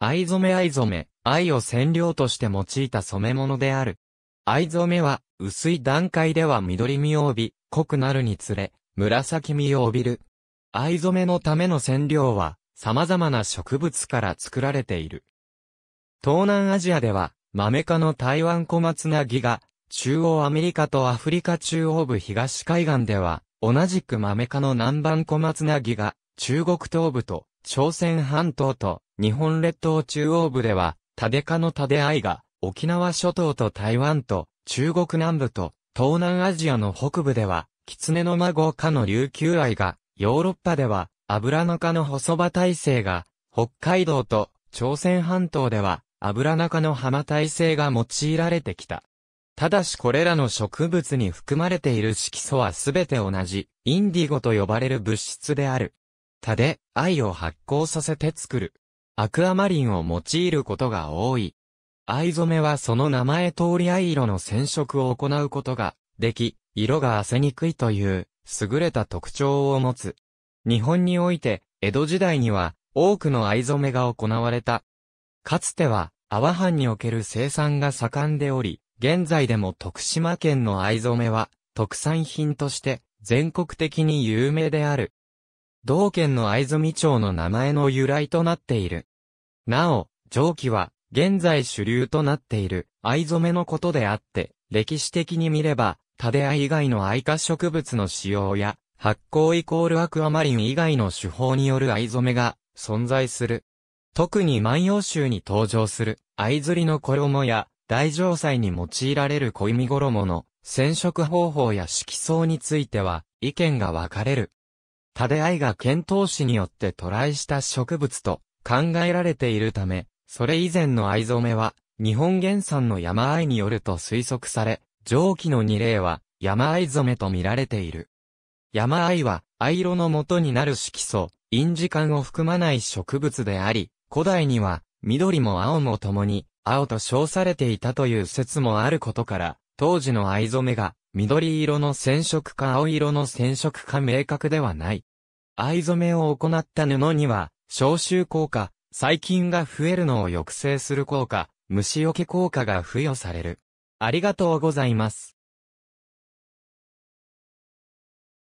藍染め藍染め、藍を染料として用いた染め物である。藍染めは、薄い段階では緑みを帯び、濃くなるにつれ、紫みを帯びる。藍染めのための染料は、様々な植物から作られている。東南アジアでは、マメ科の台湾小松菜木が、中央アメリカとアフリカ中央部東海岸では、同じくマメ科の南蛮小松菜木が、中国東部と、朝鮮半島と、日本列島中央部では、タデ科のタデアイが、沖縄諸島と台湾と、中国南部と、東南アジアの北部では、キツネの孫科の琉球愛が、ヨーロッパでは、アブラナ科の細葉体制が、北海道と朝鮮半島では、アブラナ科の浜体制が用いられてきた。ただしこれらの植物に含まれている色素はすべて同じ、インディゴと呼ばれる物質である。タア愛を発酵させて作る。アクアマリンを用いることが多い。藍染めはその名前通り藍色の染色を行うことができ、色が褪せにくいという優れた特徴を持つ。日本において江戸時代には多くの藍染めが行われた。かつては阿波藩における生産が盛んでおり、現在でも徳島県の藍染めは特産品として全国的に有名である。同県の藍染町の名前の由来となっている。なお、蒸気は、現在主流となっている、藍染めのことであって、歴史的に見れば、タデア以外の愛化植物の使用や、発酵イコールアクアマリン以外の手法による藍染めが存在する。特に万葉集に登場する藍釣りの衣や大城祭に用いられる小身衣の染色方法や色相については意見が分かれる。タデアイが遣唐使によって渡来した植物と考えられているため、それ以前の藍染めは、日本原産の山藍によると推測され、上記の二例は、山藍染めと見られている。山藍は、藍色の元になる色素、陰ン感を含まない植物であり、古代には、緑も青も共に、青と称されていたという説もあることから、当時の藍染めが、緑色の染色か青色の染色か明確ではない。藍染めを行った布には、消臭効果、細菌が増えるのを抑制する効果、虫除け効果が付与される。ありがとうございます。